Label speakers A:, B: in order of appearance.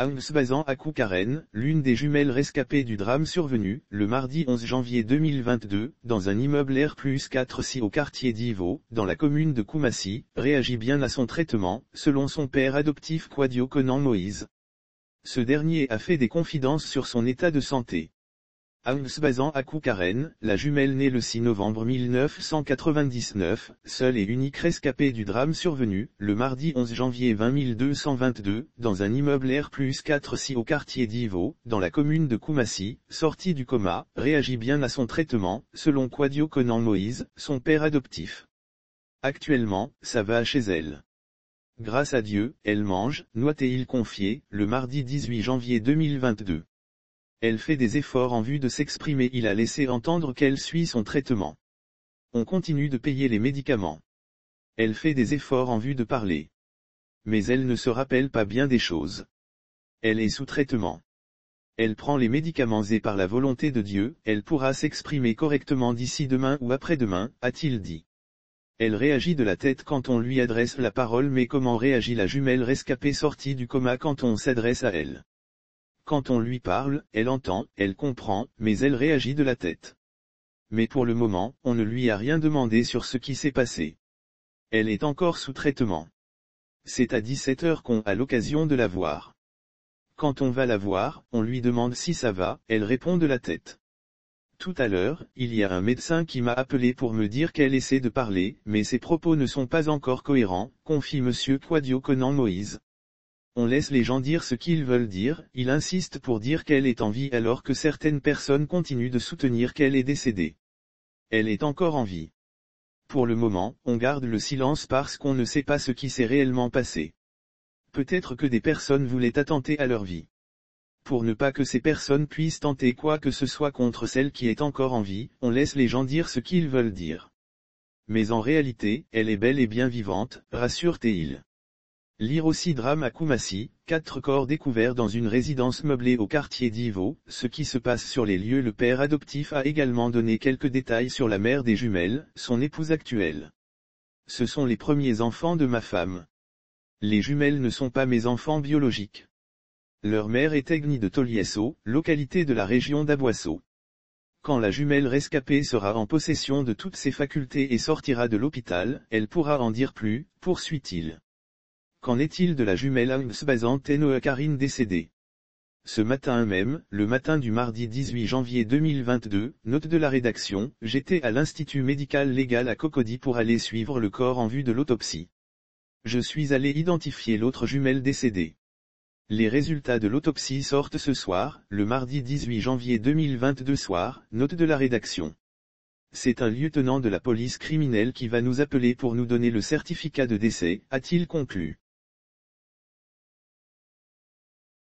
A: Amsbazan Akoukaren, l'une des jumelles rescapées du drame survenu, le mardi 11 janvier 2022, dans un immeuble R plus 4 si au quartier d'Ivo, dans la commune de Koumassi, réagit bien à son traitement, selon son père adoptif Kwadio Conan Moïse. Ce dernier a fait des confidences sur son état de santé à Karen, la jumelle née le 6 novembre 1999, seule et unique rescapée du drame survenu, le mardi 11 janvier 2022 dans un immeuble R plus au quartier d'Ivo, dans la commune de Koumassi, sortie du coma, réagit bien à son traitement, selon Quadio Conan Moïse, son père adoptif. Actuellement, ça va chez elle. Grâce à Dieu, elle mange, noit et il confie le mardi 18 janvier 2022. Elle fait des efforts en vue de s'exprimer. Il a laissé entendre qu'elle suit son traitement. On continue de payer les médicaments. Elle fait des efforts en vue de parler. Mais elle ne se rappelle pas bien des choses. Elle est sous traitement. Elle prend les médicaments et par la volonté de Dieu, elle pourra s'exprimer correctement d'ici demain ou après-demain, a-t-il dit. Elle réagit de la tête quand on lui adresse la parole mais comment réagit la jumelle rescapée sortie du coma quand on s'adresse à elle quand on lui parle, elle entend, elle comprend, mais elle réagit de la tête. Mais pour le moment, on ne lui a rien demandé sur ce qui s'est passé. Elle est encore sous traitement. C'est à 17 heures qu'on a l'occasion de la voir. Quand on va la voir, on lui demande si ça va, elle répond de la tête. Tout à l'heure, il y a un médecin qui m'a appelé pour me dire qu'elle essaie de parler, mais ses propos ne sont pas encore cohérents, confie M. Quadio Conan Moïse, on laisse les gens dire ce qu'ils veulent dire, il insiste pour dire qu'elle est en vie alors que certaines personnes continuent de soutenir qu'elle est décédée. Elle est encore en vie. Pour le moment, on garde le silence parce qu'on ne sait pas ce qui s'est réellement passé. Peut-être que des personnes voulaient attenter à leur vie. Pour ne pas que ces personnes puissent tenter quoi que ce soit contre celle qui est encore en vie, on laisse les gens dire ce qu'ils veulent dire. Mais en réalité, elle est belle et bien vivante, rassure-t-il. Lire aussi drame à Kumasi, quatre corps découverts dans une résidence meublée au quartier d'Ivo, ce qui se passe sur les lieux le père adoptif a également donné quelques détails sur la mère des jumelles, son épouse actuelle. Ce sont les premiers enfants de ma femme. Les jumelles ne sont pas mes enfants biologiques. Leur mère est Egni de Toliesso, localité de la région d'Aboisseau. Quand la jumelle rescapée sera en possession de toutes ses facultés et sortira de l'hôpital, elle pourra en dire plus, poursuit-il. Qu'en est-il de la jumelle Ames basante et Karine décédée Ce matin même, le matin du mardi 18 janvier 2022, note de la rédaction, j'étais à l'Institut médical légal à Cocody pour aller suivre le corps en vue de l'autopsie. Je suis allé identifier l'autre jumelle décédée. Les résultats de l'autopsie sortent ce soir, le mardi 18 janvier 2022 soir, note de la rédaction. C'est un lieutenant de la police criminelle qui va nous appeler pour nous donner le certificat de décès, a-t-il conclu.